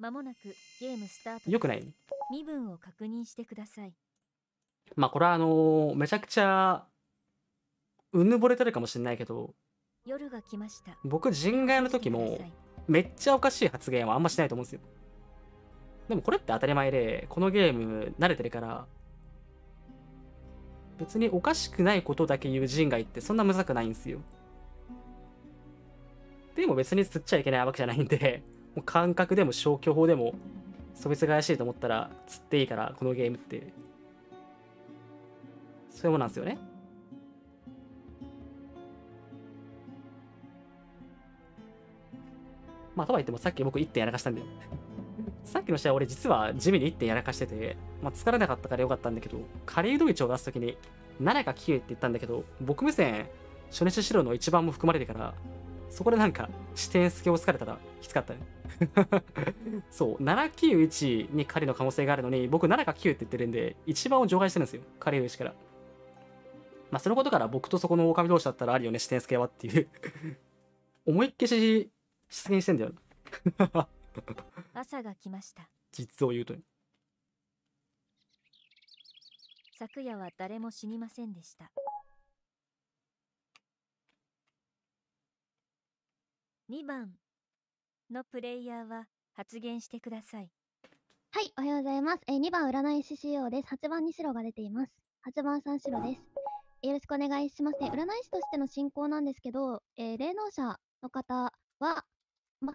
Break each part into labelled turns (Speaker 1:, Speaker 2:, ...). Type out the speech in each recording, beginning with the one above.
Speaker 1: 間もなくゲームスタート。よくない身分を確認してください。
Speaker 2: まあこれはあのー、めちゃくちゃうぬぼれてるかもしれないけど
Speaker 1: 夜が来ました
Speaker 2: 僕人外の時もめっちゃおかしい発言はあんましないと思うんですよでもこれって当たり前でこのゲーム慣れてるから別におかしくないことだけ言う人外ってそんなむざくないんですよでも別に釣っちゃいけないわけじゃないんでう感覚でも消去法でもそびつが怪しいと思ったら釣っていいからこのゲームってそういうもんなんですよねまあとはいってもさっき僕1点やらかしたんだよ さっきの試合俺実は地味に1点やらかしてて、まあ、疲れなかったからよかったんだけどカレードイチを出す時に7か9って言ったんだけど僕目線初日白の1番も含まれてからそこでなんか、視点助をつかれたらきつかったね。そう、791に狩りの可能性があるのに、僕7か9って言ってるんで、一番を除外してるんですよ。狩り牛から。まあ、そのことから僕とそこの狼同士だったらあるよね、視点助はっていう 思いっきし出現してんだよ
Speaker 1: 朝が来ました。
Speaker 2: 実を言うと
Speaker 1: 昨夜は誰も死にませんでした。2番のプレイヤーは発言
Speaker 3: してください。はい、おはようございます。えー、2番占い師 CEO です。8番に白が出ています。8番さん白です。よろしくお願いします。ね、占い師としての進行なんですけど、えー、霊能者の方は、まあ、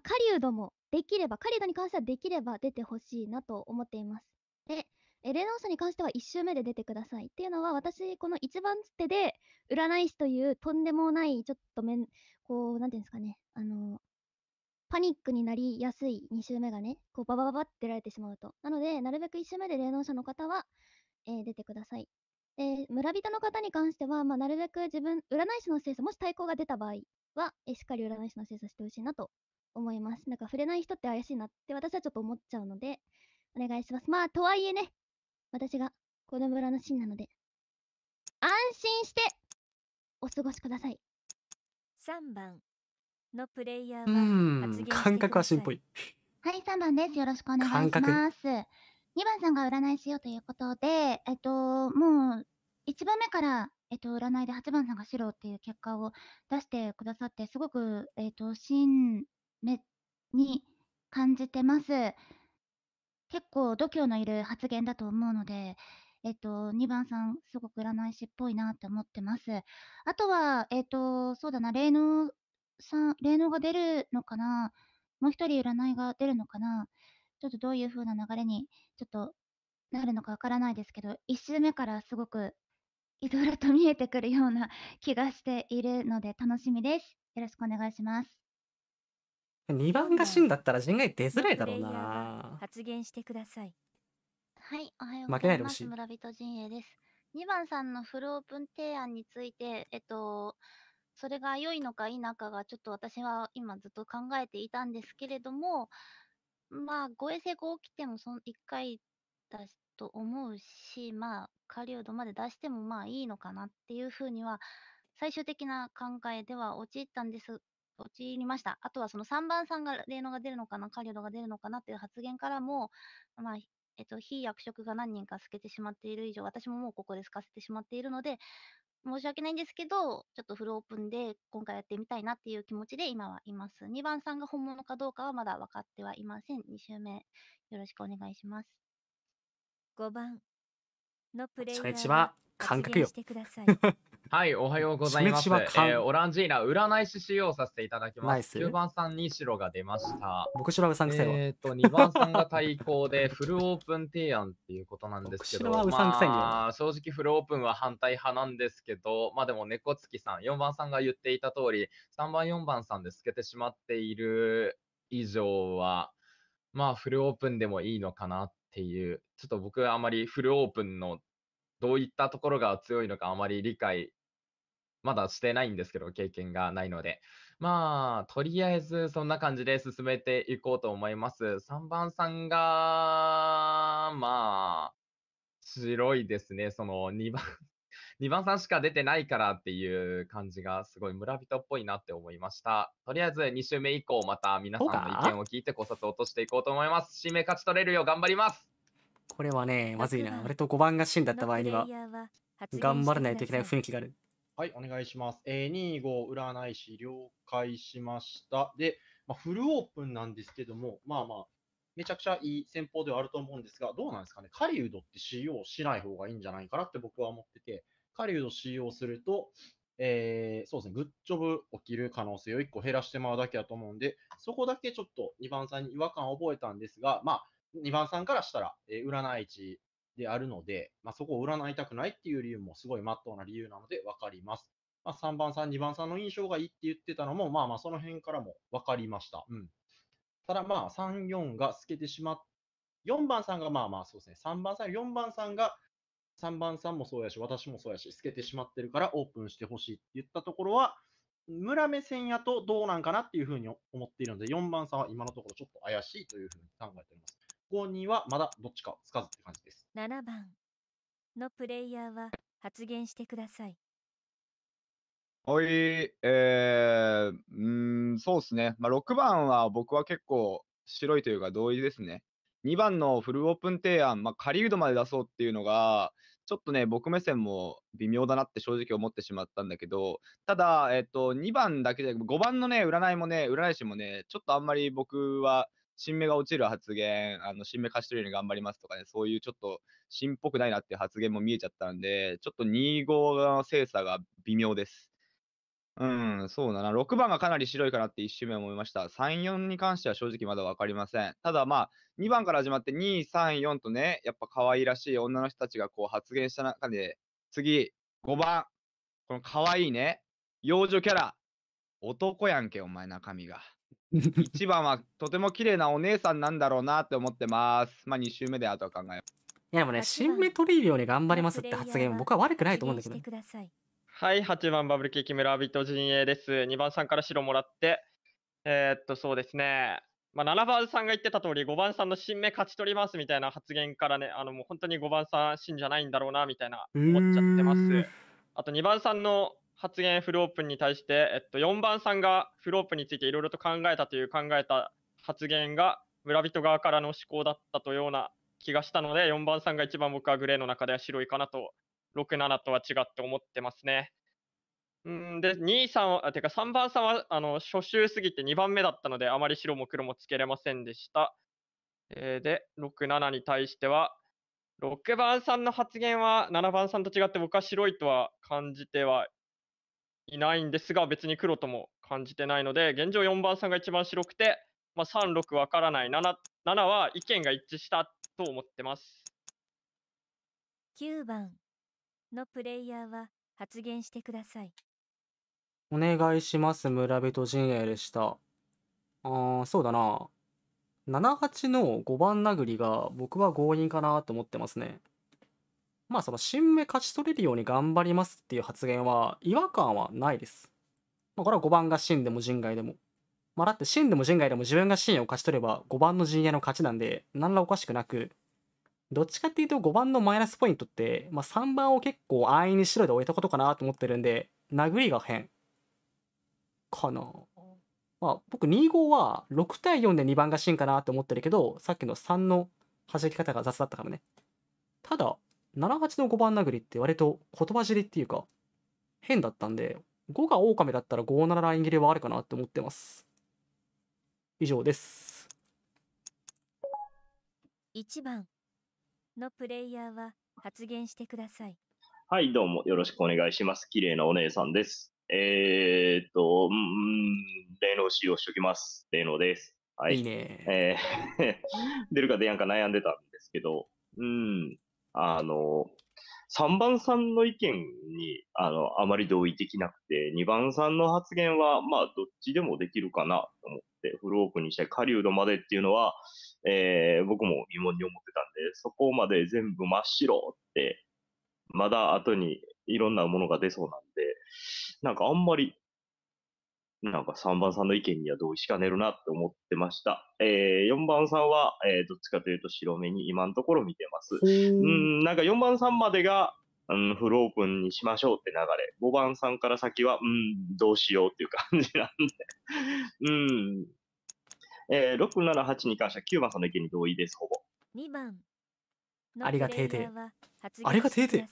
Speaker 3: 狩人もできれば、狩人に関してはできれば出てほしいなと思っています。で、えー、霊能者に関しては1周目で出てください。っていうのは、私、この1番手で、占い師というとんでもない、ちょっとめこう、なんていうんですかね、あの、パニックになりやすい2週目がね、こう、ババババって出られてしまうと。なので、なるべく1周目で霊能者の方は、えー、出てください。で、村人の方に関しては、まあ、なるべく自分、占い師の精査、もし対抗が出た場合は、えー、しっかり占い師の精査してほしいなと思います。なんか触れない人って怪しいなって私はちょっと思っちゃうので、お願いします。まあ、とはいえね、私がこの村のシーンなので、安心してお過ごしください。3番のプレイヤー
Speaker 4: は感覚は
Speaker 2: 進歩い
Speaker 3: はい3番
Speaker 4: ですよろしくお願いします2番さんが占いしようということでえっともう1番目からえっと、占いで8番さんが白っていう結果を出してくださって、すごく、えっと、真目に感じてます。結構度胸のいる発言だと思うので、えっと、2番さん、すごく占い師っぽいなって思ってます。あとは、えっと、そうだな、霊能さん、霊能が出るのかなもう一人占いが出るのかなちょっとどういう風な流れに、ちょっと、なるのかわからないですけど、1周目からすごく、いろいろと見えてくるような 気がしているので、楽しみです。よろしくお願いします。
Speaker 2: 2番が死んだったら人外出づらいだろうな。
Speaker 4: 発言してください。はい、おはようございます。村人陣営です。2番さんのフルオープン提案について、えっと、それが良いのか否かがちょっと私は今ずっと考えていたんですけれども、まあ、ご衛星が起きてもその1回だと思うし、まあ、狩人まで出してもまあいいのかなっていうふうには、最終的な考えでは陥ったんです、陥りました。あとはその3番さんが霊能が出るのかな、狩人が出るのかなっていう発言からも、まあ、えっと、非役職が何人か透けてしまっている以上、私ももうここで透かせてしまっているので、申し訳ないんですけど、ちょっとフルオープンで今回やってみたいなっていう気持ちで今はいます。2番さんが本物かどうかはまだ分かってはいません。2周目、よろしくお願いします。5番のプレイヤー
Speaker 5: そ感覚よ。はい、おはようござい
Speaker 2: ます。えー、オラン
Speaker 5: ジーナ、占い師使用させていただきます。9番さんに白が出ました。僕白はうさんくせいわ。えっ、ー、と、2番さんが対抗で フルオープン提案っていうことなんですけど、はうさんくまあ、正直フルオープンは反対派なんですけど、まあでも猫月さん、4番さんが言っていた通り、3番、4番さんで透けてしまっている以上は、まあフルオープンでもいいのかなっていう、ちょっと僕はあまりフルオープンのどういったところが強いのかあまり理解、まだしてないんですけど、経験がないので。まあ、とりあえずそんな感じで進めていこうと思います。3番さんが、まあ、白いですね。その2 番2番さんしか出てないからっていう感じがすごい村人っぽいなって思いました。とりあえず2週目以降また皆さんの意見を聞いて考察を落としていこうと思いま
Speaker 6: す。新名勝ち取れるよう頑張ります
Speaker 2: これはね、まずいな。俺と5番が死んだった場合には、頑張らないといけない雰囲気がある。
Speaker 6: はい、お願いします。えー、25占い師了解しました。で、まあ、フルオープンなんですけども、まあまあ、めちゃくちゃいい戦法ではあると思うんですが、どうなんですかね、狩人って使用しない方がいいんじゃないかなって僕は思ってて、狩人使用すると、えー、そうですね、グッジョブ起きる可能性を1個減らしてまうだけだと思うんで、そこだけちょっと2番さんに違和感を覚えたんですが、まあ、2番さんからしたら、えー、占い師であるので、まあ、そこを占いたくないっていう理由もすごい真っ当な理由なので分かります。まあ、3番さん、2番さんの印象がいいって言ってたのも、まあまあその辺からも分かりました。うん。ただまあ3、4が透けてしまっ、4番さんがまあまあそうですね、3番さん、4番さんが、3番さんもそうやし、私もそうやし、透けてしまってるからオープンしてほしいって言ったところは、村目線やとどうなんかなっていうふうに思っているので、4番さんは今のところちょっと怪しいというふうに考えております。こにはまだどっちかつかずって感じです。
Speaker 1: 7番のプレイヤーは発言してください。
Speaker 7: はい、えー、うん、そうですね。まあ、6番は僕は結構白いというか同意ですね。2番のフルオープン提案、まあ、仮ウドまで出そうっていうのが、ちょっとね、僕目線も微妙だなって正直思ってしまったんだけど、ただ、えっと、2番だけじゃなく5番のね、占いもね、占い師もね、ちょっとあんまり僕は新芽が落ちる発言、あの新芽貸してるように頑張りますとかね、そういうちょっと新っぽくないなっていう発言も見えちゃったんで、ちょっと2号の精査が微妙です。うん、そうだな。6番がかなり白いかなって1周目思いました。3、4に関しては正直まだ分かりません。ただまあ、2番から始まって2、3、4とね、やっぱ可愛らしい女の人たちがこう発言した中で、次、5番。この可愛いね、幼女キャラ。男やんけ、お前中身が。1 番はとても綺麗なお姉さんなんだろうなっ
Speaker 8: て思ってます。まあ2週目であとは考えます。
Speaker 2: いやでもね、新ンメトリように頑張りますって発言、僕は悪くないと思うんだけ
Speaker 1: ど、ね。
Speaker 8: はい、8番バブルケーキ村人ット陣営です。2番さんから白もらって、えー、っと、そうですね。まあ、7番さんが言ってた通り、5番さんの新名勝ち取りますみたいな発言からね、あのもう本当に5番さん、新じゃないんだろうなみたいな思っちゃってます。あと2番さんの発言フルオープンに対して、えっと、4番さんがフルオープンについていろいろと考えたという考えた発言が村人側からの思考だったというような気がしたので、4番さんが一番僕はグレーの中では白いかなと、6、7とは違って思ってますね。うんで、2、3、てか3番さんはあの初週すぎて2番目だったので、あまり白も黒もつけれませんでした。えー、で、6、7に対しては、6番さんの発言は7番さんと違って僕は白いとは感じてはいないんですが、別に黒とも感じてないので、現状4番さんが一番白くて、まあ、3、6わからない7、7は意見が一致したと思ってます。
Speaker 1: 9番のプレイヤーは発言してください。
Speaker 2: お願いします、村人陣営でした。あー、そうだな。78の5番殴りが僕は強引かなと思ってますね。まあその新芽勝ち取れるように頑張りますっていう発言は違和感はないです。まあ、これは5番が真でも陣外でも。まあ、だって真でも陣外でも自分が真を勝ち取れば5番の陣営の勝ちなんで何らおかしくなくどっちかっていうと5番のマイナスポイントって、まあ、3番を結構安易に白で終えたことかなと思ってるんで殴りが変かな。まあ、僕2号は6対4で2番が新かなって思ってるけどさっきの3の弾き方が雑だったからねただ78の5番殴りって割と言葉尻っていうか変だったんで5がオオカだったら57ライン切れはあるかなって思ってます以上です
Speaker 1: 1番のプレイヤーは発言してください
Speaker 9: はいどうもよろしくお願いします綺麗なお姉さんですえー、っと、うん、霊能使用しておきます。霊能です。はい。いいね。えー、出るか出やんか悩んでたんですけど、うん、あの、3番さんの意見に、あの、あまり同意できなくて、2番さんの発言は、まあ、どっちでもできるかなと思って、フルオープンにして、狩人までっていうのは、えー、僕も疑問に思ってたんで、そこまで全部真っ白って、まだ後にいろんなものが出そうなんで、なんかあんまりなんか3番さんの意見には同意しかねるなって思ってました。えー、4番さんは、えー、どっちかというと白目に今のところ見てます。うん、なんか4番さんまでが、うん、フルオープンにしましょうって流れ。5番さんから先は、うん、どうしようっていう感じなんで。うん。えー、678に関しては9番さんの意見に同意です、ほぼ。
Speaker 3: 2番。あれが定定。あれが定定。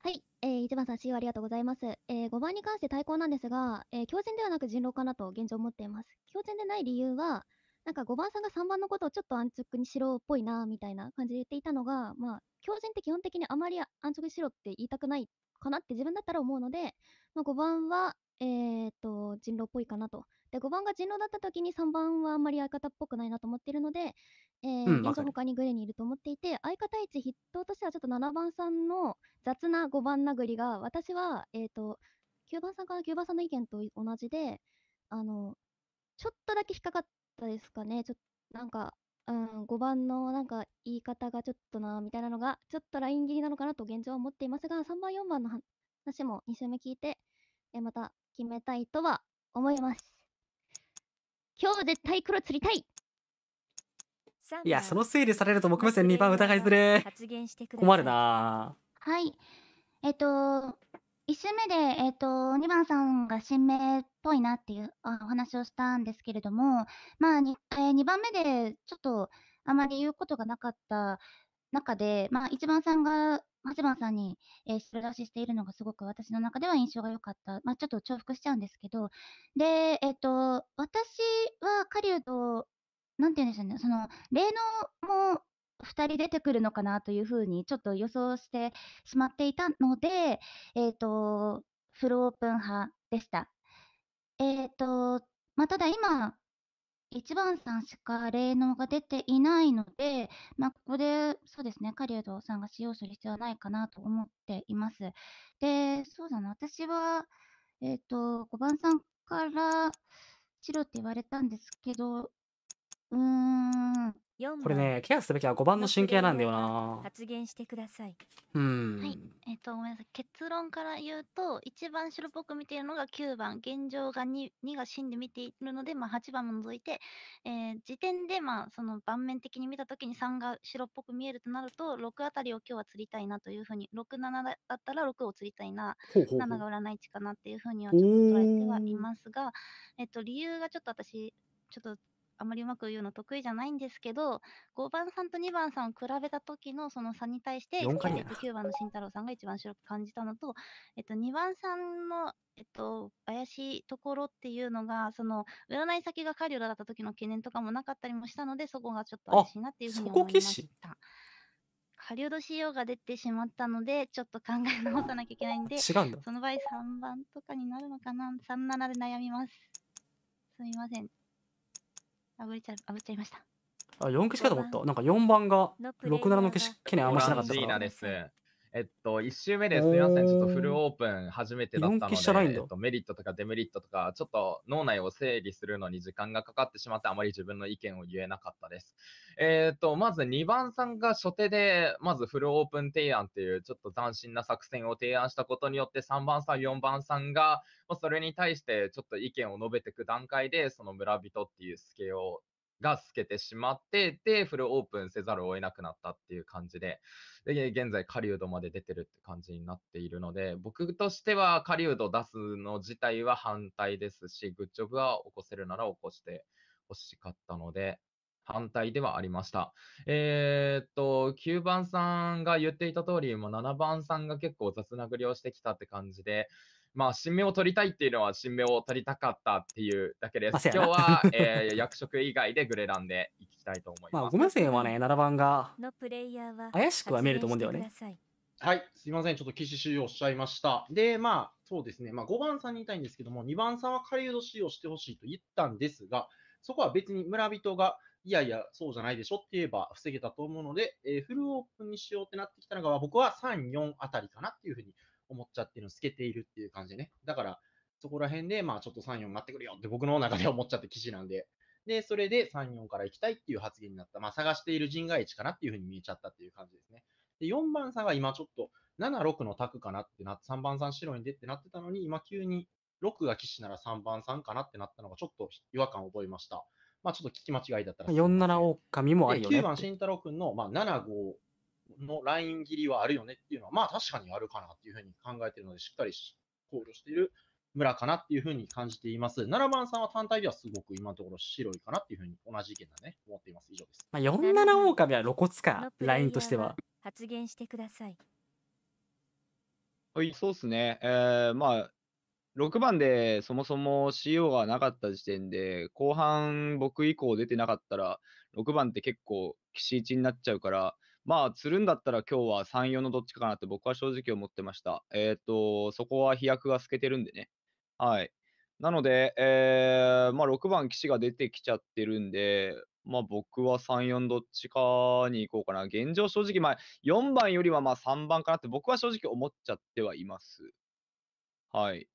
Speaker 3: はい。えー、1番さん C ありがとうございます。えー、5番に関して対抗なんですが、えー、強ではなく人狼かなと現状思っています。強靭でない理由は、なんか5番さんが3番のことをちょっと安直にしろっぽいな、みたいな感じで言っていたのが、まあ、強靭って基本的にあまり安直にしろって言いたくないかなって自分だったら思うので、まあ、5番は、えー、っと、人狼っぽいかなと。で、5番が人狼だった時に3番はあんまり相方っぽくないなと思っているので、えー、うん現状他にグレにいると思っていて、相方一筆頭としてはちょっと7番さんの雑な5番殴りが、私は、えっ、と、9番さんから9番さんの意見と同じで、あの、ちょっとだけ引っかかったですかね。ちょっと、なんか、うん、5番のなんか言い方がちょっとな、みたいなのが、ちょっとライン切りなのかなと現状は思っていますが、3番、4番の話も2週目聞いて、えーまた決めたいとは思います。今日絶対黒釣りたい
Speaker 4: い
Speaker 2: や、その整理されると僕目線2番疑いずれ。困るな
Speaker 3: はい。
Speaker 4: えっ、と、1周目で、えっ、と、2番さんが新名っぽいなっていうお話をしたんですけれども、まあ、えー、2番目でちょっとあまり言うことがなかった中で、まあ、1番さんが松スさんに、えー、白出ししているのがすごく私の中では印象が良かった。まあ、ちょっと重複しちゃうんですけど。で、えっ、ー、と、私は狩人、なんて言うんでしょうね、その、霊能も2人出てくるのかなというふうにちょっと予想してしまっていたので、えっ、ー、と、フルオープン派でした。えっ、ー、と、まあ、ただ今、1番さんしか霊能が出ていないので、まあ、ここで、そうですね、狩人さんが使用する必要はないかなと思っています。で、そうだな、私は、えっ、ー、と、5番さんから、チロって言われたんですけど、うーん、これね、
Speaker 2: ケアすべきは5番の神経なんだよな。
Speaker 4: 発言してください。
Speaker 2: うん。はい。
Speaker 4: えっ、ー、と、ごめんなさい。結論から言うと、一番白っぽく見ているのが9番、現状が 2, 2が死んで見ているので、まあ、8番も除いて、えー、時点で、まあ、その盤面的に見たときに3が白っぽく見えるとなると、6あたりを今日は釣りたいなというふうに、6、7だったら6を釣りたいな、ほうほうほう7が占い値かなっていうふうにはちょっと捉えてはいますが、えっ、ー、と、理由がちょっと私、ちょっとあまりうまく言うの得意じゃないんですけど、5番さんと2番さんを比べた時のその差に対して、えっと、9番の慎太郎さんが一番白く感じたのと、えっと、2番さんの、えっと、怪しいところっていうのが、その、占い先がカリオラだった時の懸念とかもなかったりもしたので、そこがちょっと怪しいなっていうふうに思いました。狩人仕様が出てしまったので、ちょっと考え直さなきゃいけないんで、んその場合3番とかになるのかな、37で悩みます。すみません。あぶれちゃあぶっちゃいました。
Speaker 2: あ、四消しかと思った。なんか四番が六七の消しけにあんましなかったから。ジーナ
Speaker 5: です。えっと、1周目ですみません、ちょっとフルオープン初めてだったので、えっと、メリットとかデメリットとか、ちょっと脳内を整理するのに時間がかかってしまって、あまり自分の意見を言えなかったです。えっと、まず2番さんが初手で、まずフルオープン提案っていう、ちょっと斬新な作戦を提案したことによって、3番さん、4番さんが、それに対してちょっと意見を述べていく段階で、その村人っていうスケをが透けてしまって、で、フルオープンせざるを得なくなったっていう感じで、で、現在、狩人まで出てるって感じになっているので、僕としては狩人出すの自体は反対ですし、グッジョブは起こせるなら起こして欲しかったので、反対ではありました。えー、っと、9番さんが言っていた通り、もう7番さんが結構雑なぐりをしてきたって感じで、まあ、新名を取りたいっていうのは、新名を取りたかったっていうだけです。今日は、えー、役職以外でグレランでいきたいと思います。まあ、ごめ
Speaker 2: んなさいはね、7番が
Speaker 1: 怪しくは見えると思うんだよね。
Speaker 6: はい、すみません、ちょっと騎士使用しちゃいました。で、まあ、そうですね、まあ、5番さんに言いたいんですけども、2番さんは狩人使用してほしいと言ったんですが、そこは別に村人が、いやいや、そうじゃないでしょって言えば防げたと思うので、えー、フルオープンにしようってなってきたのが、僕は3、4あたりかなっていうふうに思っちゃってるの透けているっていう感じね。だから、そこら辺で、まあちょっと3、4待ってくれよって僕の中で思っちゃって記事なんで。で、それで3、4から行きたいっていう発言になった。まあ探している人外地かなっていうふうに見えちゃったっていう感じですね。で、4番さんが今ちょっと7、6のタクかなってなって、3番さん白に出ってなってたのに、今急に6が騎士なら3番さんかなってなったのがちょっと違和感を覚えました。まあちょっと聞き間違いだったら。4、
Speaker 2: 7狼もあるよね。9番
Speaker 6: 慎太郎くんの、まあ、7、5、のライン切りはあるよねっていうのは、まあ確かにあるかなっていうふうに考えているので、しっかり考慮している村かなっていうふうに感じています。7番さんは単体ではすごく今のところ白いかなっていうふうに同じ意見だね、思っています。以上です。
Speaker 2: まあ、
Speaker 7: 47
Speaker 2: 狼は露骨か、ラインとしては。
Speaker 1: 発言してください。
Speaker 7: はい、そうですね。えー、まあ、6番でそもそも CO がなかった時点で、後半僕以降出てなかったら、6番って結構、岸1になっちゃうから、まあ、釣るんだったら今日は3、4のどっちかなって僕は正直思ってました。えっ、ー、と、そこは飛躍が透けてるんでね。はい。なので、えー、まあ、6番騎士が出てきちゃってるんで、まあ、僕は3、4どっちかに行こうかな。現状正直、まあ、4番よりはま3番かなって僕は正直思っちゃってはいます。はい。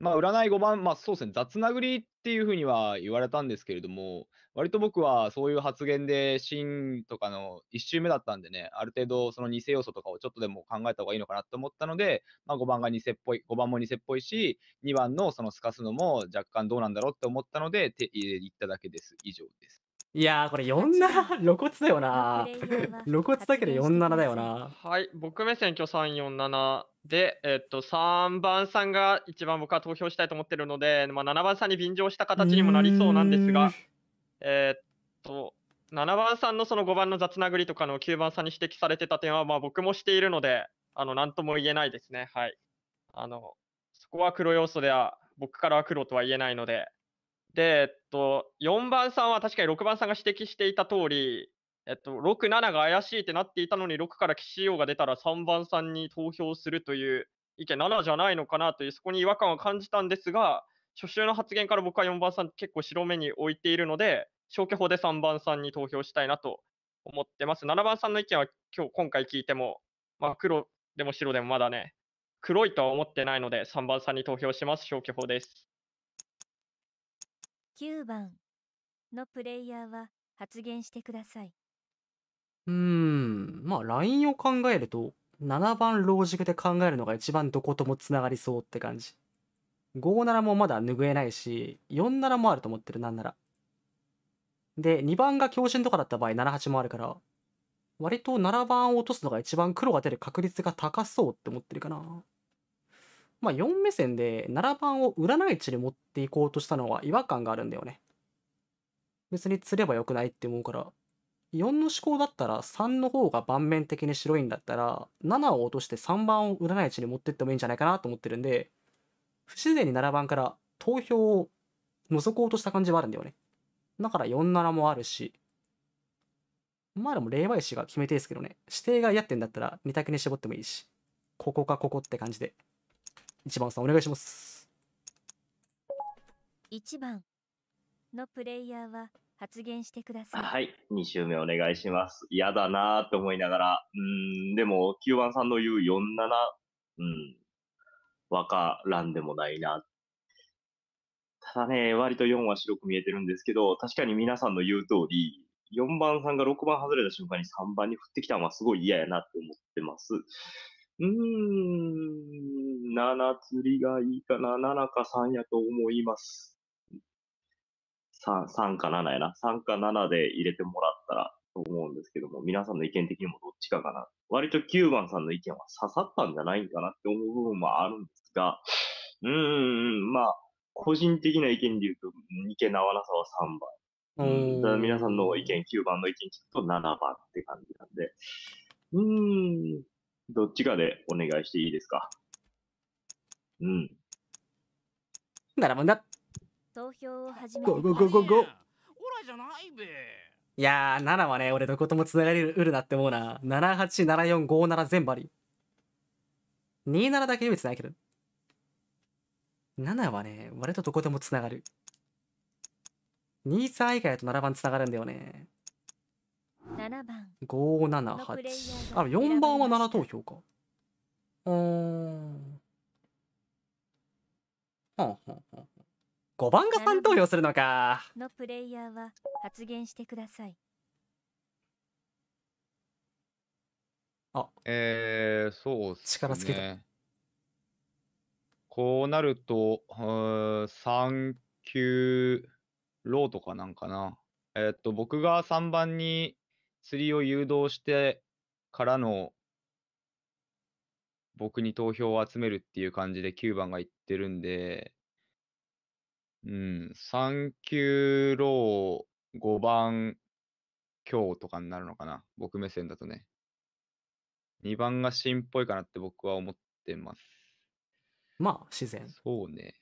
Speaker 7: まあ、占い5番、まあ、そうですね、雑殴りっていうふうには言われたんですけれども、割と僕はそういう発言で、ンとかの1周目だったんでね、ある程度その偽要素とかをちょっとでも考えた方がいいのかなと思ったので、まあ、5番が偽っぽい、五番も偽っぽいし、2番のそのすかすのも若干どうなんだろうって思ったので、手入れいっただけです。以上です。
Speaker 2: いやー、これ47、露骨だよな。露骨だけど47だよな。
Speaker 8: はい、僕目線今日347で、えっと、3番さんが一番僕は投票したいと思ってるので、まあ、7番さんに便乗した形にもなりそうなんですが、えっと、7番さんのその5番の雑殴りとかの9番さんに指摘されてた点は、まあ僕もしているので、あの、なんとも言えないですね。はい。あの、そこは黒要素では、僕からは黒とは言えないので、で、えっと、4番さんは確かに6番さんが指摘していた通り、えっと、6、7が怪しいってなっていたのに、6から騎士が出たら3番さんに投票するという意見、7じゃないのかなという、そこに違和感を感じたんですが、初週の発言から僕は4番さん結構白目に置いているので、消去法で3番さんに投票したいなと思ってます。7番さんの意見は今日、今回聞いても、まあ、黒でも白でもまだね、黒いとは思ってないので、3番さんに投票します。消去法です。
Speaker 1: 9番のプレイヤーは発言してください。
Speaker 2: うーん、まあ、ラインを考えると、7番ロージックで考えるのが一番どことも繋がりそうって感じ。57もまだ拭えないし、47もあると思ってる、なんなら。で、2番が強振とかだった場合、78もあるから、割と7番を落とすのが一番黒が出る確率が高そうって思ってるかな。まあ、4目線で7番を占い地に持っていこうとしたのは違和感があるんだよね。別に釣ればよくないって思うから、4の思考だったら3の方が盤面的に白いんだったら、7を落として3番を占い地に持ってってもいいんじゃないかなと思ってるんで、不自然に7番から投票を覗こうとした感じはあるんだよね。だから47もあるし、まあでも霊媒師が決めてですけどね、指定が嫌ってんだったら2択に絞ってもいいし、ここかここって感じで。1番さんお願いします
Speaker 1: 1番のプレイヤーは発言してくださいは
Speaker 9: い2周目お願いします嫌だなーって思いながらうんでも9番さんの言う47うんわからんでもないなただね割と4は白く見えてるんですけど確かに皆さんの言う通り4番さんが6番外れた瞬間に3番に振ってきたのはすごい嫌やなって思ってます。うーん、七釣りがいいかな。七か三やと思います。3, 三か七やな。三か七で入れてもらったらと思うんですけども、皆さんの意見的にもどっちかかな。割と9番さんの意見は刺さったんじゃないかなって思う部分もあるんですが、うーん、まあ、個人的な意見で言うと、池なわなさは3番。うんだ皆さんの意見、9番の意見聞くと7番って感じなんで。うーん、どっちかでお願いしていいですかうん。ならば
Speaker 2: な。
Speaker 1: 投票を始めゴゴゴゴゴ。オラじゃないべ。
Speaker 2: いやー、7はね、俺どことも繋がれるうるなって思うな。787457全張り。27だけ唯つないけど。7はね、割とどこでも繋がる。23以外だと7番繋がるんだよね。七番。五七八。あ四番は七投票かうんほんほんほん5番が3投票するのか
Speaker 1: のプレイヤーは発言してください
Speaker 7: あえー、そうすね力つけて。こうなると三級ロートかなんかなえー、っと僕が三番に釣りを誘導してからの僕に投票を集めるっていう感じで9番が言ってるんで、うん、3 9ロー5番強とかになるのかな。僕目線だとね。2番が新っぽいかなって僕は思ってます。まあ、自然。そうね。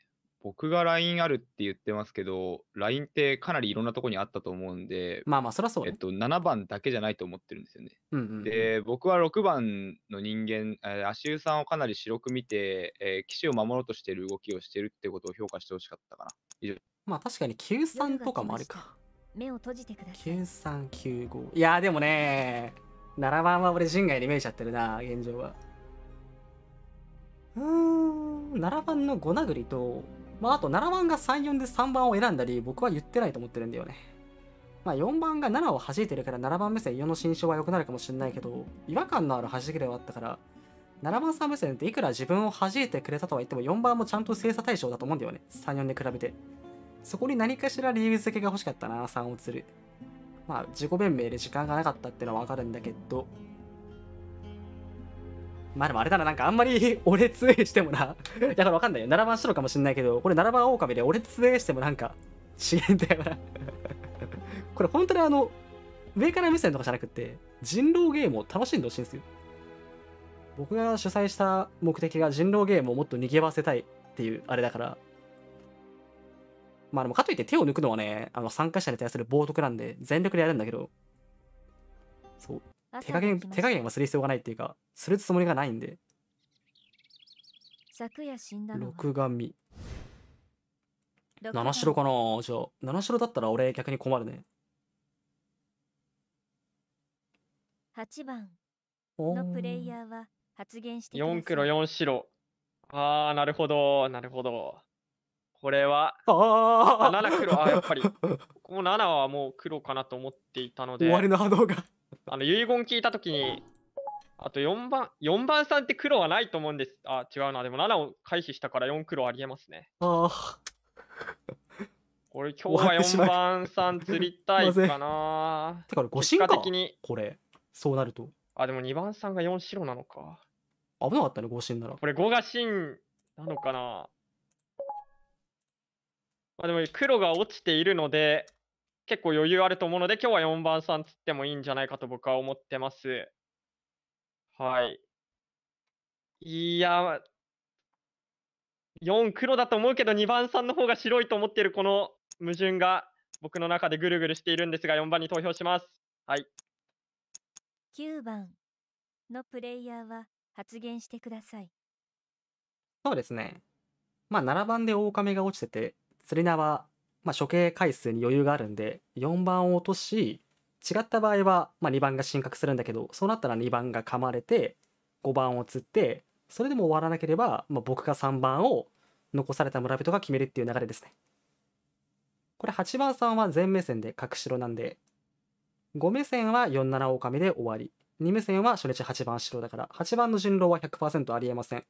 Speaker 7: 僕が LINE あるって言ってますけど、LINE ってかなりいろんなとこにあったと思うんで、まあまあ、そりゃそう、ね、えっと、7番だけじゃないと思ってるんですよね。うんうんうん、で、僕は6番の人間、足湯さんをかなり白く見て、えー、騎士を守ろうとしてる動きをしてるってことを評価してほしかったかな。以上
Speaker 2: まあ確かに93とかもあるか。目を閉じてください。9395。いやでもね、7番は俺人外に見えちゃってるな、現状は。うーん、7番の5殴りと、まあ、あと7番が3、4で3番を選んだり、僕は言ってないと思ってるんだよね。まあ、4番が7を弾いてるから7番目線4の心象は良くなるかもしれないけど、違和感のある弾きではあったから、7番3目線っていくら自分を弾いてくれたとは言っても4番もちゃんと精査対象だと思うんだよね。3、4で比べて。そこに何かしら理由付けが欲しかったな、3を釣る。まあ、自己弁明で時間がなかったってのはわかるんだけど、まあでもあれだな、なんかあんまり俺強いしてもな。だからわかんないよ。7番白かもしんないけど、これ7番狼で俺強いしてもなんか、資 源だよな これ本当にあの、上から目線とかじゃなくて、人狼ゲームを楽しんでほしいんですよ。僕が主催した目的が人狼ゲームをもっと賑わせたいっていうあれだから。まあでもかといって手を抜くのはね、あの参加者に対する冒涜なんで全力でやるんだけど、そう。
Speaker 1: 手加減手加減
Speaker 2: はする必要がないっていうかするつもりがないんで
Speaker 1: 昨夜死んだ録画七城か
Speaker 2: なじゃあ七城だったら俺逆に困るね
Speaker 1: 8番のプレイヤーは発言し
Speaker 8: て4黒4白ああなるほどなるほどこれはああ7黒あやっぱりこの7はもう黒かなと思っていたので終わりの波動があの、遺言聞いたときに、あと4番、四番さんって黒はないと思うんです。あ、違うな。でも7を回避したから4黒ありえますね。ああ。これ今日は4番さん釣りたいかな。
Speaker 2: だから5進化的に。これ、そうなると。あ、
Speaker 8: でも2番さんが4白なの
Speaker 2: か。危なかったね、5進なら。これ5
Speaker 8: が進なのかな。まあでも黒が落ちているので、結構余裕あると思うので、今日は4番さんつってもいいんじゃないかと僕は思ってます。はい。いや、4黒だと思うけど、2番さんの方が白いと思ってるこの矛盾が僕の中でぐるぐるしているんですが、4番に投票します。
Speaker 2: はい。
Speaker 1: 9番のプレイヤーは発言してください。
Speaker 2: そうですね。まあ、7番で狼が落ちてて、釣り縄まあ、処刑回数に余裕があるんで、4番を落とし、違った場合は、まあ、2番が進格するんだけど、そうなったら2番が噛まれて、5番を釣って、それでも終わらなければ、まあ、僕が3番を残された村人が決めるっていう流れですね。これ8番さんは全目線で角白なんで、5目線は4七狼で終わり、2目線は初日8番白だから、8番の順路は100%ありえません。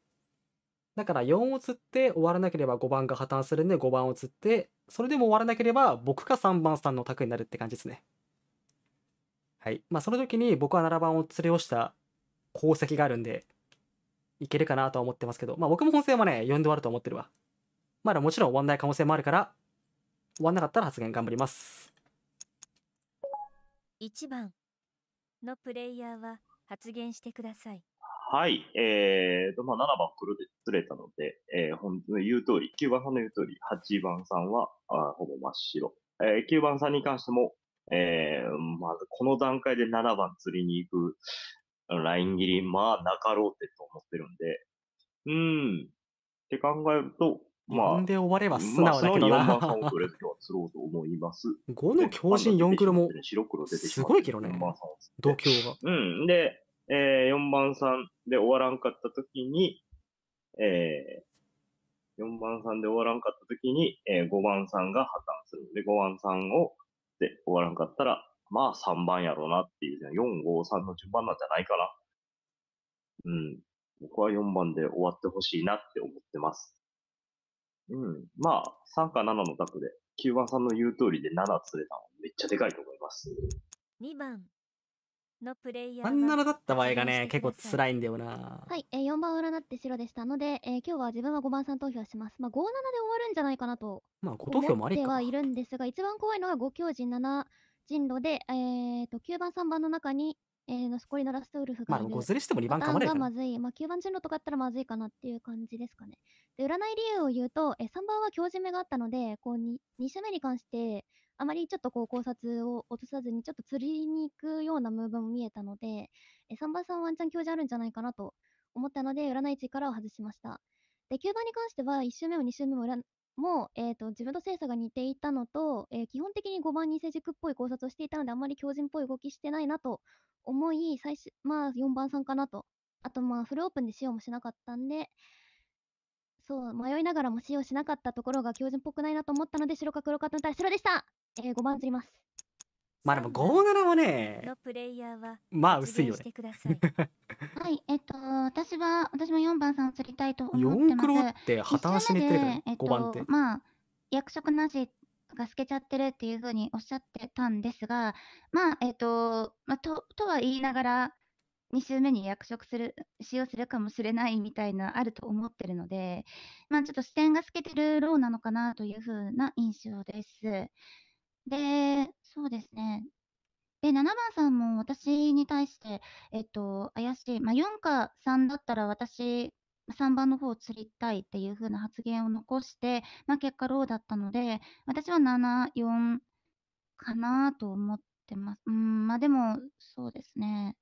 Speaker 2: だから4を釣って終わらなければ5番が破綻するんで5番を釣ってそれでも終わらなければ僕が3番さんの卓になるって感じですね。はい。まあその時に僕は7番を釣りをした功績があるんでいけるかなとは思ってますけどまあ僕も本戦はね4で終わると思ってるわ。まだもちろん終わんない可能性もあるから終わんなかったら発言頑張ります。
Speaker 1: 1番のプレイヤーは発言してください。
Speaker 9: はい。えーと、まあ、7番黒で釣れたので、えー、本当の言う通り、9番さんの言う通り、8番さんは、あほぼ真っ白。えー、9番さんに関しても、えー、まず、この段階で7番釣りに行く、ライン切り、まあ、なかろうってと思ってるんで、うん。って考えると、まあ、で終われば素直だけどな。まあ、4番3を取れる日は釣ろうと思います。5の強靭4黒も、すごいけどね、番度胸が。うん。で、えー、4番3で終わらんかった時に、えー、4番3で終わらんかった時に、えー、5番3が破綻するで、5番3をで終わらんかったら、まあ3番やろうなっていう、4、5、3の順番なんじゃないかな。うん。僕は4番で終わってほしいなって思ってます。うん。まあ、3か7の択で、9番さんの言う通りで7釣れたのめっちゃでかいと思います。
Speaker 1: 2
Speaker 3: 番。のプレイヤー3七だっ
Speaker 2: た場合がね、結構辛いんだよな。
Speaker 3: はい、えー、4番占って白でしたので、えー、今日は自分は5番さん投票します。まあ、5、7で終わるんじゃないかなと。
Speaker 9: まあ、5投票もありか。は
Speaker 3: いるんですが、一番怖いのは5強人7人路で、えー、と、9番、3番の中に、えー、のしこりのラストウルフがまあ、5ずれしても2番かまれるまずい。まあ、9番人路とかあったらまずいかなっていう感じですかね。で、占い理由を言うと、え3番は強人めがあったので、こう2、2種目に関して、あまりちょっとこう考察を落とさずに、ちょっと釣りに行くようなムーブも見えたので、え3番さんワンチャン教授あるんじゃないかなと思ったので、占い値からを外しました。で、9番に関しては、1周目も2周目もも、えーと、自分の精査が似ていたのと、えー、基本的に5番に成熟っぽい考察をしていたので、あまり強靭っぽい動きしてないなと思い、最初、まあ、4番さんかなと。あと、まあ、フルオープンで使用もしなかったんで、そう、迷いながらも使用しなかったところが強靭っぽくないなと思ったので、白か黒かと言ったら白でしたえー、5番釣ります。
Speaker 2: まあでも57はね、まあ薄いよね。
Speaker 3: はい、えっと、私は、
Speaker 4: 私も4番さんを釣りたいと思ってます。4クロっ
Speaker 2: て旗足ねってるから、えっと、5番って。
Speaker 4: まあ、約束なしが透けちゃってるっていうふうにおっしゃってたんですが、まあ、えっと、まあ、と、とは言いながら、2週目に約束する、使用するかもしれないみたいな、あると思ってるので、まあ、ちょっと視点が透けてるローなのかなというふうな印象です。で、そうですね。で、7番さんも私に対して、えっと、怪しい、まあ、4か3だったら私、3番の方を釣りたいっていう風な発言を残して、まあ、結果、ローだったので、私は7、4かなと思ってます。うん、まあでも、そうですね。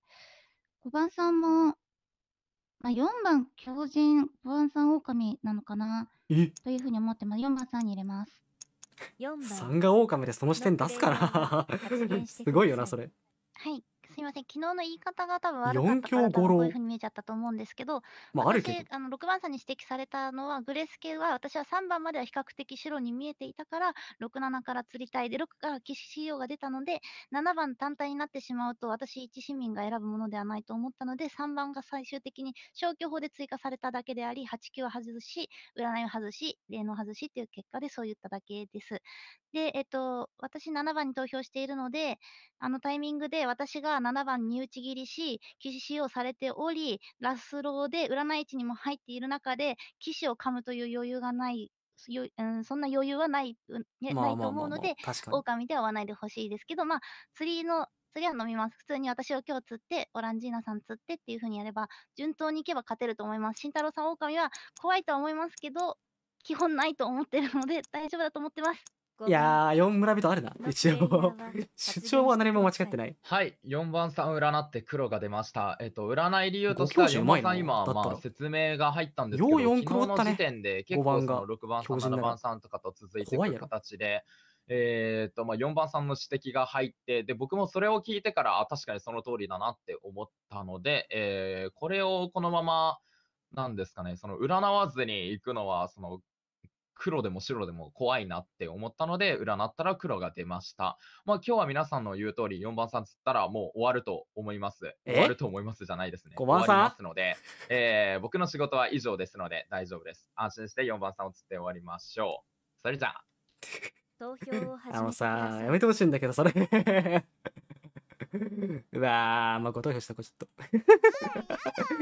Speaker 4: 5番さんも、まあ、4番、狂人、5番さん、狼なのかなという風に思ってます。4番さんに入れます。
Speaker 2: 3が狼でその視点出すから すごいよなそれ
Speaker 4: はいすみません、昨日の言い方が多分悪かったから、こういうふうに見えちゃったと思うんですけど、まあ、あるけどあの6番さんに指摘されたのは、グレス系は私は3番までは比較的白に見えていたから、6、7から釣りたいで、6から騎士仕様が出たので、7番単体になってしまうと、私、一市民が選ぶものではないと思ったので、3番が最終的に消去法で追加されただけであり、8、9は外し、占いを外し、霊能外しという結果でそう言っただけです。で、えっと、私7番に投票しているので、あのタイミングで私が7 7番に打ち切りし、騎士使用されており、ラスローで占い地にも入っている中で、騎士を噛むという余裕がないよ、うん、そんな余裕はない,、ね、まあ、ないと思うので、狼ではわないでほしいですけど、まあ、釣りの、釣りは飲みます。普通に私を今日釣って、オランジーナさん釣ってっていうふうにやれば、順当にいけば勝てると思います。慎太郎さん、狼は怖いとは思いますけど、基本ないと思ってるので、大丈夫だと思ってます。
Speaker 2: いやー、4村人あるな、一応。主張は何も間違ってない。
Speaker 5: はい、4番さん占って黒が出ました。えっと、占い理由としては4番さん今、まあ、説明が入ったんですけど、4黒ね、昨日の時点で結構その6番さん、7番さんとかと続いていく形で、えーとまあ、4番さんの指摘が入ってで僕もそれを聞いてから確かにその通りだなって思ったので、えー、これをこのままなんですかねその占わずに行くのはその黒でも白でも怖いなって思ったので、占ったら黒が出ました。まあ今日は皆さんの言う通り、4番さんつったらもう終わると思います。終わると思いますじゃないですね。5番さんますので、えー、僕の仕事は以上ですので大丈夫です。安心して4番さんをつって終わりましょう。それじゃあ。
Speaker 1: 投票を始めあの
Speaker 2: さ、やめてほしいんだけど、それ うわー、まあ、ご投票したこちょっと ち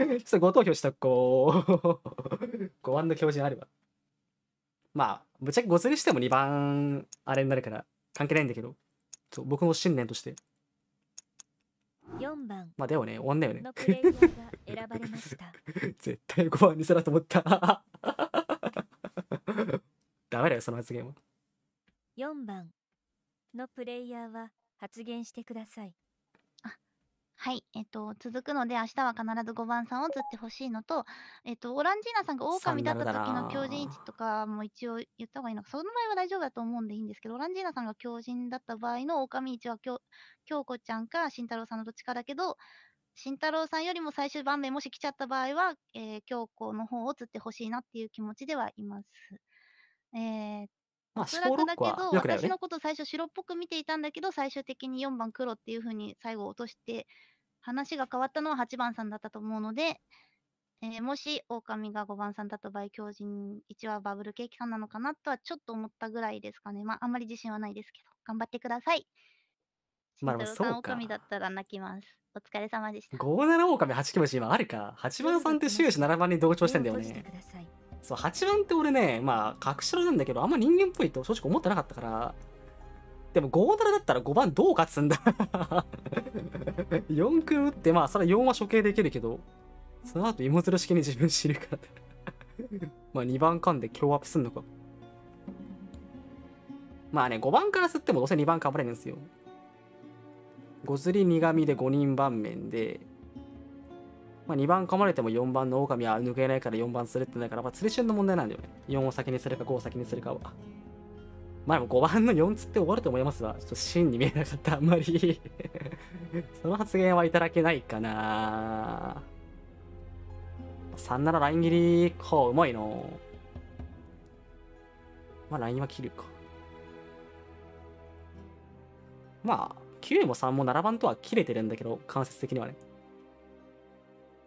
Speaker 2: ょっとご投票したこう5番 の表示あれば。まあ、ぶっちゃけ5りしても2番、あれになるから関係ないんだけど、そう僕の信念として。4番。まあでもね、終わんないよね。絶対5番にせなと思った。ダメだよ、その発言は。
Speaker 1: 4番のプレイヤーは発言してください。
Speaker 4: はい、えっと、続くので、明日は必ず5番さんを釣ってほしいのと、えっと、オランジーナさんが狼だった時の狂人位置とかも一応言った方がいいのか、その場合は大丈夫だと思うんでいいんですけど、オランジーナさんが狂人だった場合の狼位置は京子ちゃんか慎太郎さんのどっちかだけど、慎太郎さんよりも最終盤面もし来ちゃった場合は、えー、京子の方を釣ってほしいなっていう気持ちではいます。えー、まあ、おそらくだけど、ね、私のこと最初白っぽく見ていたんだけど、最終的に4番黒っていうふうに最後落として、話が変わったのは8番さんだったと思うので、えー、もし狼が5番さんだと倍狂人1はバブルケーキさんなのかなとはちょっと思ったぐらいですかね。まあ、あんまり自信はないですけど、頑張ってください。
Speaker 2: まあ、そうか。狼だ
Speaker 4: ったら泣きます。お疲れ様でし
Speaker 2: た。57狼、8気持ち今あるか。8番さんって終始7番に同調してんだよね。そう、8番って俺ね、まあ、隠しろなんだけど、あんま人間っぽいと正直思ってなかったから、でも5ラだったら5番どう勝つんだ4ん 打って、まあ、それは4は処刑できるけど、その後芋づる式に自分知るから まあ、2番かんで強アップすんのか。まあね、5番から吸ってもどうせ2番かぶれるんですよ。5ずり苦味で5人盤面で、まあ、2番噛まれても4番の狼は抜けないから4番するってないから、まあ、釣り旬の問題なんだよね。4を先にするか5を先にするかは。まあでも5番の4つって終わると思いますわ。ちょっと真に見えなかった、あんまり その発言はいただけないかな。3ならライン切りこううまいの。まあラインは切るか。まあ、9も3も7番とは切れてるんだけど、間接的にはね。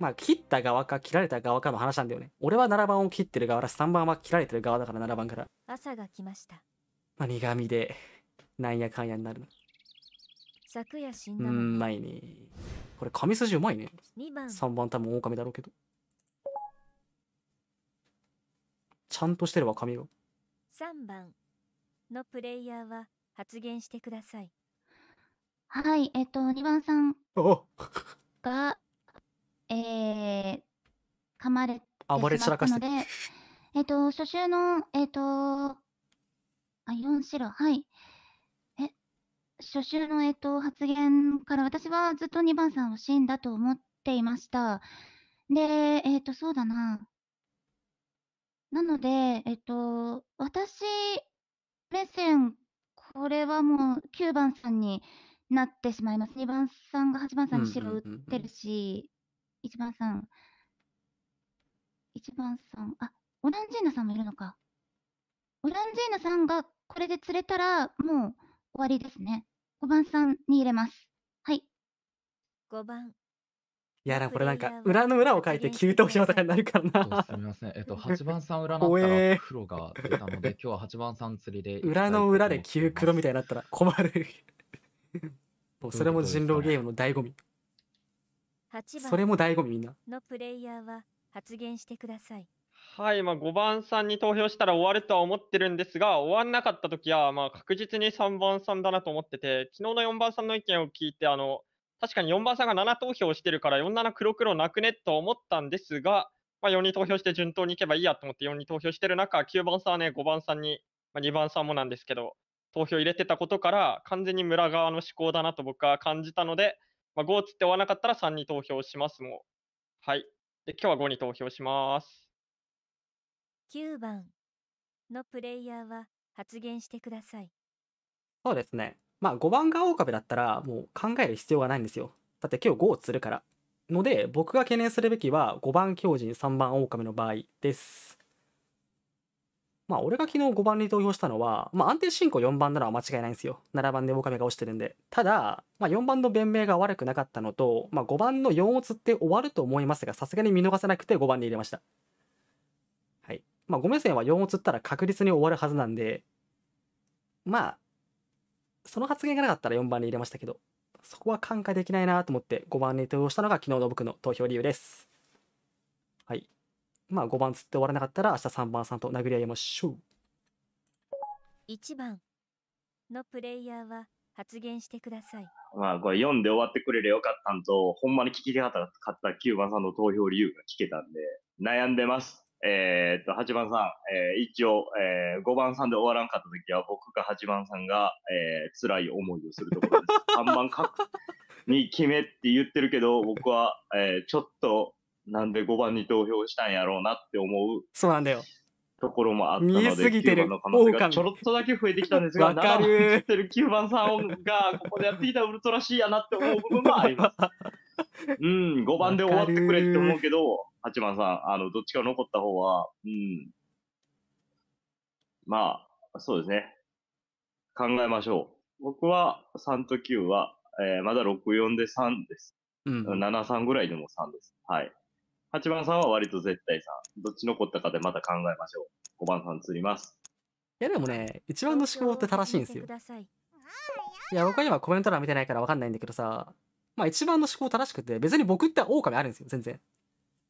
Speaker 2: まあ、切った側か切られた側かの話なんだよね。俺は7番を切ってる側だし、3番は切られてる側だから7番から。
Speaker 1: 朝が来ました。
Speaker 2: まあ、苦味で、なんやかんやになる。
Speaker 1: 昨夜死んだうま
Speaker 2: いね。これ、紙筋うまいね。2番3番多分狼だろうけど。ちゃんとしてるわ、紙が。3
Speaker 1: 番のプレイヤーは発言してください。
Speaker 4: はい、えっと、2番さん。
Speaker 7: お暴
Speaker 2: れ散らしので、
Speaker 4: えっ、と、初週の、えっ、と、あ、4白、はい。え、初週の、えっ、と、発言から私はずっと2番さんを死んだと思っていました。で、えっ、と、そうだな。なので、えっ、と、私目線、これはもう9番さんになってしまいます。2番さんが8番さんに白打ってるし、1番さん1番さん、あ、オランジーナさんもいるのか。オランジーナさんがこれで釣れたら、もう終わりですね。5番さんに入れます。はい。
Speaker 1: 5番。
Speaker 2: いやら、これなんか、裏の裏を書いて急投票とかになるから
Speaker 5: な。すみません。えっと、8
Speaker 2: 番さん裏の裏
Speaker 5: 黒が出たので、今日は8番さん釣りで。裏
Speaker 2: の裏で急黒みたいになったら困る。それも人狼ゲームの醍醐味。
Speaker 1: それも醍醐味みんな。のプレイヤーは発言してください。
Speaker 8: はい、まあ、5番さんに投票したら終わるとは思ってるんですが、終わんなかったときは、まあ、確実に3番さんだなと思ってて、昨日の4番さんの意見を聞いて、あの確かに4番さんが7投票してるから、4、7黒黒なくねと思ったんですが、まあ、4に投票して順当にいけばいいやと思って4に投票してる中、9番さんはね、5番さんに、まあ、2番さんもなんですけど、投票入れてたことから、完全に村側の思考だなと僕は感じたので、まあ、5つって終わらなかったら3に投票しますもはい。で、今日は5に投票しま
Speaker 2: す。
Speaker 1: 9番のプレイヤーは発言してください。
Speaker 2: そうですね。まあ5番が岡部だったらもう考える必要がないんですよ。だって今日5を釣るから。ので僕が懸念するべきは5番狂人3番狼の場合です。まあ俺が昨日5番に投票したのは、まあ安定進行4番なのは間違いないんですよ。7番で狼が落ちてるんで。ただ、まあ4番の弁明が悪くなかったのと、まあ5番の4を釣って終わると思いますが、さすがに見逃せなくて5番に入れました。はい。まあ5目線は4を釣ったら確実に終わるはずなんで、まあ、その発言がなかったら4番に入れましたけど、そこは感化できないなと思って5番に投票したのが昨日の僕の投票理由です。まあ5番つって終わらなかったら明日3番さんと殴り合いましょう
Speaker 1: 1番のプレイヤーは発言してください
Speaker 9: まあこれ読んで終わってくれればよかったんとほんまに聞きがかった9番さんの投票理由が聞けたんで悩んでますえー、っと、8番さん、えー、一応、えー、5番さんで終わらんかった時は、僕か8番さんが、えー、辛い思いをするところです。3 番かに決めって言ってるけど、僕は、えー、ちょっと、なんで5番に投票したんやろうなって思う。そうなんだよ。ところもあったので、9番の可能性がちょ
Speaker 8: っとだけ増えてきたんですが、かるてる9番さんがここでやってきたウルトラーやなって思う部分もありま
Speaker 9: す。うん、5番で終わってくれって思うけど、8番さん、あのどっちか残った方は、うん、まあ、そうですね。考えましょう。僕は3と9は、えー、まだ6、4で3です。うん、7、3ぐらいでも3です。はい。8番さんは割と絶対さん。どっち残ったかでまた考えましょう。5番さん釣ります。
Speaker 2: いやでもね、一番の思考って正しいんですよ。
Speaker 1: い
Speaker 2: や、僕は今コメント欄見てないからわかんないんだけどさ、まあ一番の思考正しくて、別に僕って狼あるんですよ、全然。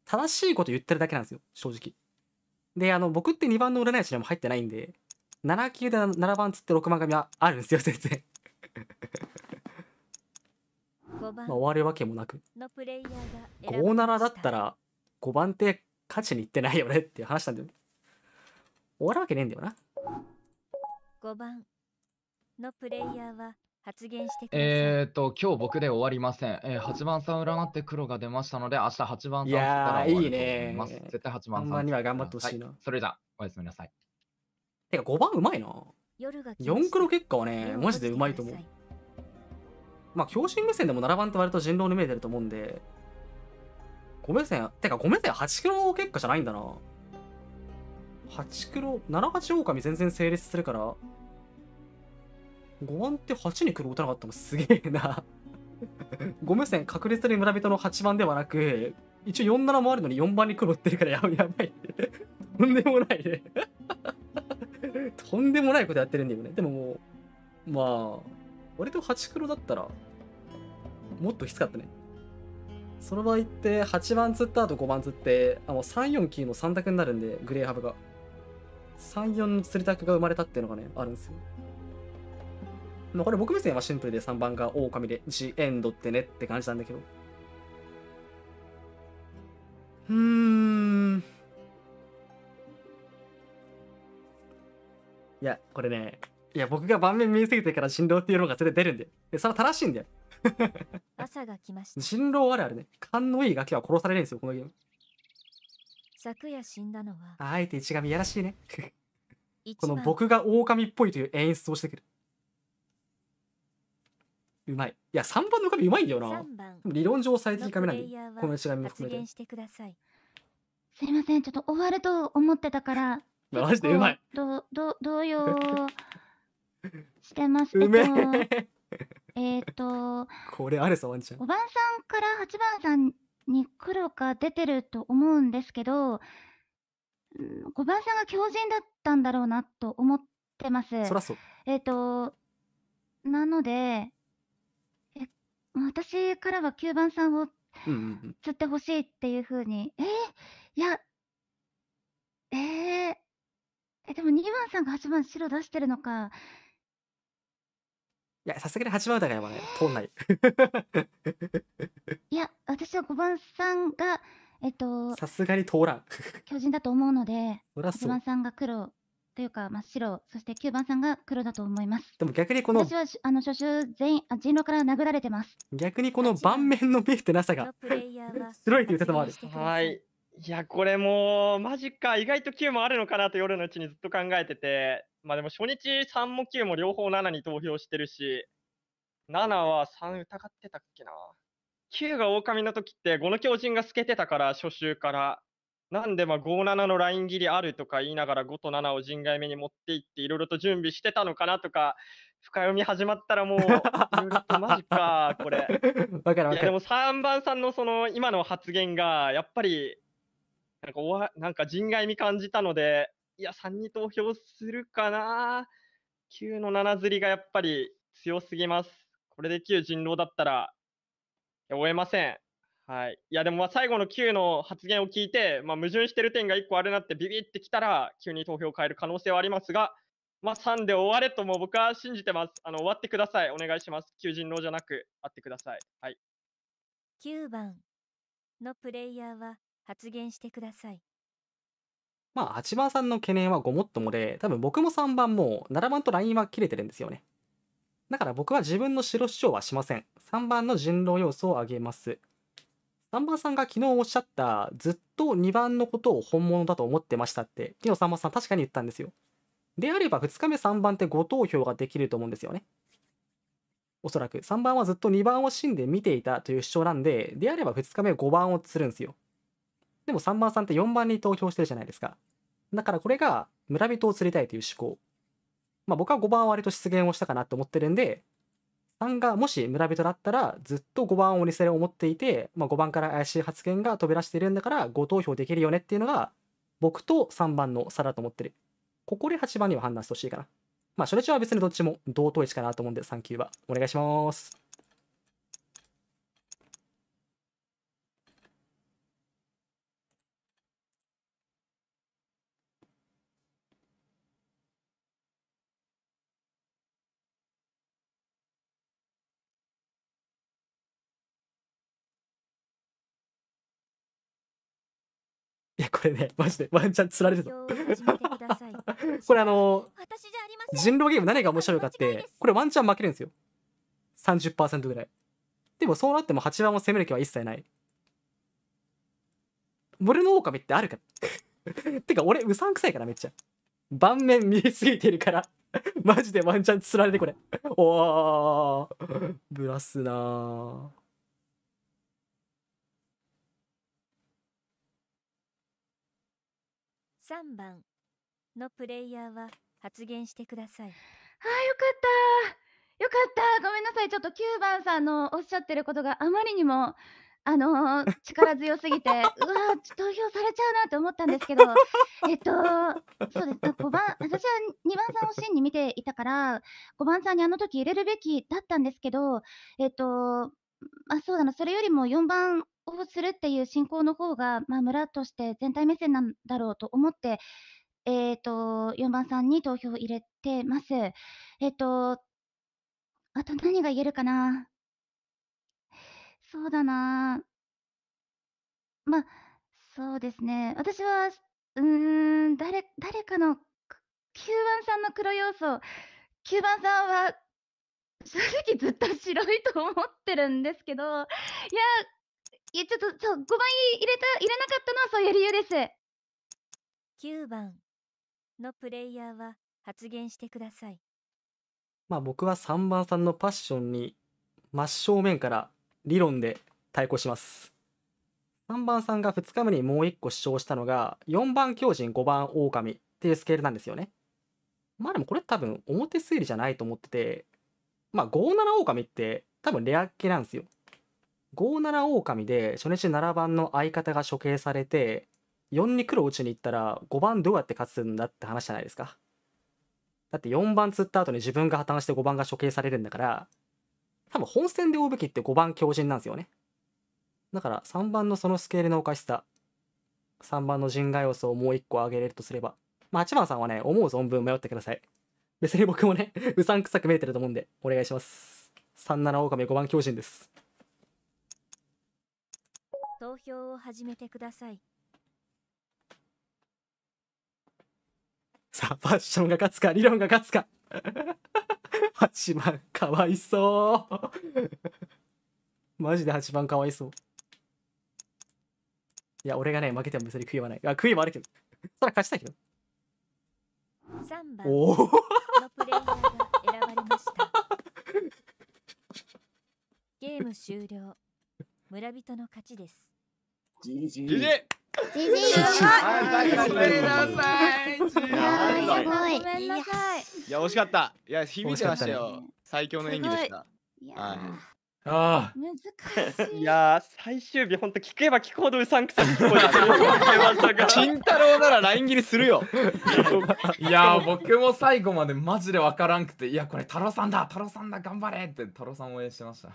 Speaker 2: 正しいこと言ってるだけなんですよ、正直。で、あの、僕って2番の占い師にも入ってないんで、7級で7番つって6番組はあるんですよ、全然。まあ終わるわけもなく。
Speaker 1: 5、7だった
Speaker 2: ら、5番手勝ちに行ってないよねっていう話なんだよ終わるわけねえんだよな。
Speaker 1: 5番のプレイヤーは発言してください。
Speaker 2: えっ、ー、と、今日僕で終わりま
Speaker 5: せん。えー、8番さん占って黒が出ましたので、明日8番さんいやいいね。絶対
Speaker 2: 8番さん。んには頑張ってほしいな、はい、それじゃ、おやすみなさい。てか、5番うまいな。4黒結果はね、マジでうまいと思う。まあ、強心目線でも7番って割と人狼に見えてると思うんで、米線、てか米線8キロ結果じゃないんだな。8九郎78狼全然整列するから、5番って8に黒打たなかったのすげえな。ゴ目線確率で村人の8番ではなく、一応47もあるのに4番に黒打ってるからややばい。とんでもないね。とんでもないことやってるんだよね。でももう、まあ、割と8黒だったら、もっときつかったね。その場合って8番釣った後5番釣ってあの349の3択になるんでグレーハブが34の釣り択が生まれたっていうのがねあるんですよまあこれ僕目線はシンプルで3番が狼でジエンドってねって感じなんだけど
Speaker 9: うーん
Speaker 2: いやこれねいや僕が盤面見えすぎてから振動っていうのがそれ出るんででそれは正しいんだよ
Speaker 1: 朝が来ま
Speaker 2: した。新郎あるあるね。勘のいいガキは殺されないんですよ、このゲーム。
Speaker 1: 昨夜死んだのは。
Speaker 2: あえて一神やらしいね。この僕が狼っぽいという演出をしてくる。うまい。いや、3番の神うまいんだよな。理論上最適神なんで、この一神も含めて。
Speaker 4: してくださいすいません、ちょっと終わると思ってたから。
Speaker 2: マジでうまい。
Speaker 4: ど、ど、動
Speaker 2: してますけど。うめえ。
Speaker 4: えっ、と、これあさ、ワンちゃん。5番さんから8番さんに黒が出てると思うんですけど、5番さんが強人だったんだろうなと思ってます。そらそう。えっ、と、なので、え私からは9番さんを釣ってほしいっていうふうに、えー、いや、えー、え、でも2番さんが8番白出してるのか、
Speaker 2: いや、さすがに8番だからい。通んない。
Speaker 4: いや、私は5番さんが、えっと、さ
Speaker 2: すがに通らん。
Speaker 4: 巨人だと思うので、8番さんが黒というか、真っ白、そして9番さんが黒だと思います。
Speaker 2: でも逆にこの、私は
Speaker 4: あの初週全員あ、人狼から殴られてます。
Speaker 2: 逆にこの盤面の見えてなさが、白いという説もある。はい。いや、これ
Speaker 8: もマジか、意外と9もあるのかなと夜のうちにずっと考えてて、まあでも初日3も9も両方7に投票してるし、7は3疑ってたっけな。9が狼の時って5の強人が透けてたから、初週から。なんでまあ57のライン切りあるとか言いながら5と7を人外目に持っていっていろいろと準備してたのかなとか、深読み始まったらもう、いとマジか、これ。わか
Speaker 2: るわかる。いやでも
Speaker 8: 3番さんのその今の発言が、やっぱり、なんかおわなんか人外味感じたので、いや、3人投票するかな。9の7釣りがやっぱり強すぎます。これで9人狼だったら、い終えません。はい。いや、でもまあ最後の9の発言を聞いて、まあ、矛盾してる点が1個あるなってビビってきたら、急に投票を変える可能性はありますが、まあ、3で終われとも僕は信じてます。あの終わってください。お願いします。求人狼じゃなく、会ってください。はい。
Speaker 1: 9番のプレイヤーは発言してください。
Speaker 2: まあ8番さんの懸念はごもっともで、多分僕も3番も7番とラインは切れてるんですよね。だから僕は自分の白主張はしません。3番の人狼要素を挙げます。3番さんが昨日おっしゃったずっと2番のことを本物だと思ってましたって昨日3番さん確かに言ったんですよ。であれば2日目3番ってご投票ができると思うんですよね。おそらく3番はずっと2番を死んで見ていたという主張なんで、であれば2日目5番を釣るんですよ。でも3番さんって4番に投票してるじゃないですか。だからこれが村人を釣りたいという思考。まあ僕は5番は割と出現をしたかなと思ってるんで、3がもし村人だったらずっと5番を鬼セレを持っていて、まあ、5番から怪しい発言が飛び出しているんだからご投票できるよねっていうのが僕と3番の差だと思ってる。ここで8番には判断してほしいかな。まあ初日は別にどっちも同等位置かなと思うんで3級はお願いします。これね、マジでワンチャン釣られるぞ。これあのー、人狼ゲーム何が面白いかって、これワンチャン負けるんですよ。30%ぐらい。でもそうなっても8番を攻める気は一切ない。俺の狼ってあるから。てか俺うさんくさいからめっちゃ。盤面見えすぎてるからマジでワンチャン釣られてこれおー。ブラすなー。
Speaker 1: 3番のプレイヤーは発言してください。あよか
Speaker 4: ったよかったごめんなさい。ちょっと9番さんのおっしゃってることがあまりにも、あのー、力強すぎて、うわ投票されちゃうなって思ったんですけど、えっと、そうです。5番、私は2番さんを真に見ていたから、5番さんにあの時入れるべきだったんですけど、えっと、まあ、そうだな、それよりも4番をするっていう信仰の方が、まあ、村として全体目線なんだろうと思って、えーと、4番さんに投票を入れてます。えっ、ー、と、あと何が言えるかな。そうだな。まあ、そうですね。私は、うん、誰、誰かの、9番さんの黒要素、9番さんは、正直ずっと白いと思ってるんですけど、いや、いや、ちょっと、そう、5番入れた、入れなかったのはそういう理由で
Speaker 1: す。9番のプレイヤーは発言してください。
Speaker 2: まあ僕は3番さんのパッションに真正面から理論で対抗します。3番さんが2日目にもう1個主張したのが4番狂人5番狼っていうスケールなんですよね。まあでもこれ多分表推理じゃないと思っててまあ57狼って多分レア系なんですよ。57狼で初日7番の相方が処刑されて4に黒打ちに行ったら5番どうやって勝つんだって話じゃないですかだって4番釣った後に自分が破綻して5番が処刑されるんだから多分本戦で追うべきって5番強靭なんですよねだから3番のそのスケールのおかしさ3番の人外要素をもう1個上げれるとすれば、まあ、8番さんはね思う存分迷ってください別に僕もね うさんくさく見えてると思うんでお願いします37狼5番強靭です
Speaker 1: 投票を始めてください
Speaker 2: さあファッションが勝つか理論が勝つか八番かわいそうマジで八番かわいそういや俺がね負けても別に悔いはないあ悔いはあるけどそら勝ちたいけど
Speaker 1: 3番おおゲーム終了村人の勝ちです
Speaker 7: じじじじじじやばいごめんなさいごめんなさいいや惜しかったい
Speaker 8: や響いてましたよ最強の演技でしたいああ難しいいや最終日本当聞けば聞くほどうさんくさく聞こえてる金
Speaker 5: 太郎ならライン切りするよ いや僕も最後までマジで分からんくていやこれ太郎さんだ太郎さんだ頑張れって太郎さん応援してました